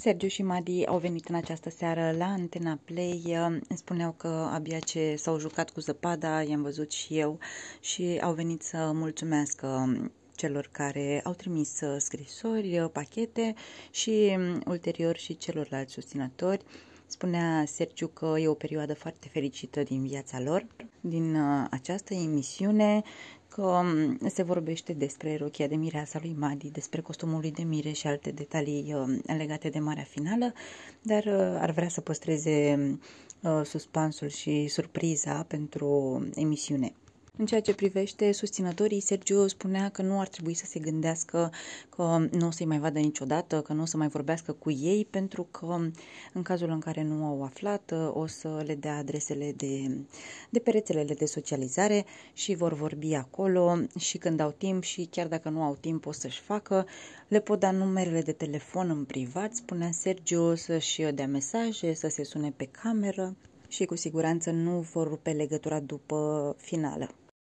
Sergiu și Madi au venit în această seară la Antena Play. Îmi spuneau că abia ce s-au jucat cu zăpada, i-am văzut și eu și au venit să mulțumească celor care au trimis uh, scrisori, uh, pachete și mm, ulterior și celorlalți susținători. Spunea Sergiu că e o perioadă foarte fericită din viața lor, din uh, această emisiune, că mm, se vorbește despre rochia de mireasa lui Madi, despre costumul lui de mire și alte detalii legate de marea finală, dar ar vrea să păstreze mm, suspansul și surpriza pentru emisiune. În ceea ce privește susținătorii, Sergiu spunea că nu ar trebui să se gândească că nu o să-i mai vadă niciodată, că nu o să mai vorbească cu ei, pentru că în cazul în care nu au aflat, o să le dea adresele de, de pe rețelele de socializare și vor vorbi acolo și când au timp și chiar dacă nu au timp o să-și facă, le pot da numerele de telefon în privat, spunea Sergiu, să-și dea mesaje, să se sune pe cameră și cu siguranță nu vor rupe legătura după finală.